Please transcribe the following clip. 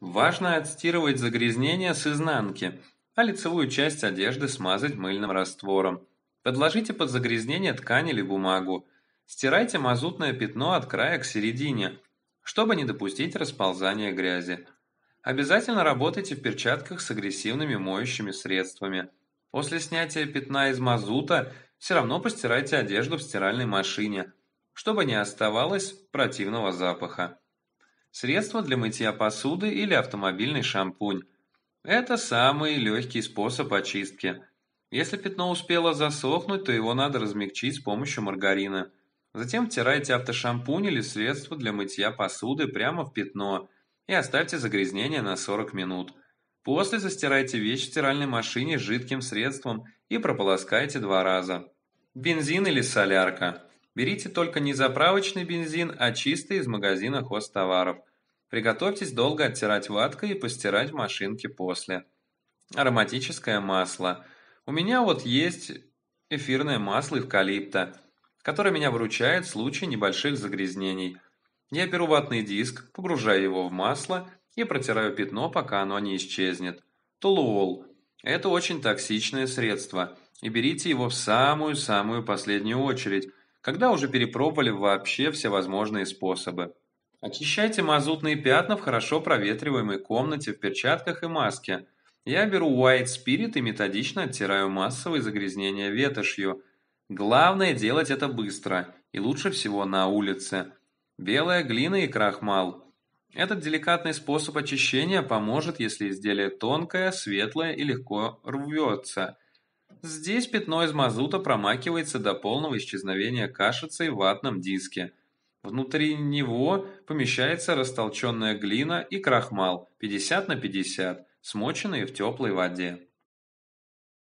Важно отстирывать загрязнения с изнанки, а лицевую часть одежды смазать мыльным раствором. Подложите под загрязнение ткань или бумагу. Стирайте мазутное пятно от края к середине, чтобы не допустить расползания грязи. Обязательно работайте в перчатках с агрессивными моющими средствами. После снятия пятна из мазута все равно постирайте одежду в стиральной машине, чтобы не оставалось противного запаха средство для мытья посуды или автомобильный шампунь. Это самый легкий способ очистки. Если пятно успело засохнуть, то его надо размягчить с помощью маргарина. Затем втирайте автошампунь или средство для мытья посуды прямо в пятно и оставьте загрязнение на 40 минут. После застирайте вещь в стиральной машине жидким средством и прополоскайте два раза. Бензин или солярка. Берите только не заправочный бензин, а чистый из магазина хозтоваров – Приготовьтесь долго оттирать ваткой и постирать в машинке после. Ароматическое масло. У меня вот есть эфирное масло эвкалипта, которое меня выручает в случае небольших загрязнений. Я беру ватный диск, погружаю его в масло и протираю пятно, пока оно не исчезнет. Толуол. Это очень токсичное средство, и берите его в самую-самую последнюю очередь, когда уже перепробовали вообще все возможные способы. Очищайте мазутные пятна в хорошо проветриваемой комнате в перчатках и маске. Я беру White Spirit и методично оттираю массовые загрязнения ветошью. Главное делать это быстро и лучше всего на улице. Белая глина и крахмал. Этот деликатный способ очищения поможет, если изделие тонкое, светлое и легко рвется. Здесь пятно из мазута промакивается до полного исчезновения кашицы в ватном диске – Внутри него помещается растолченная глина и крахмал 50 на 50, смоченные в теплой воде.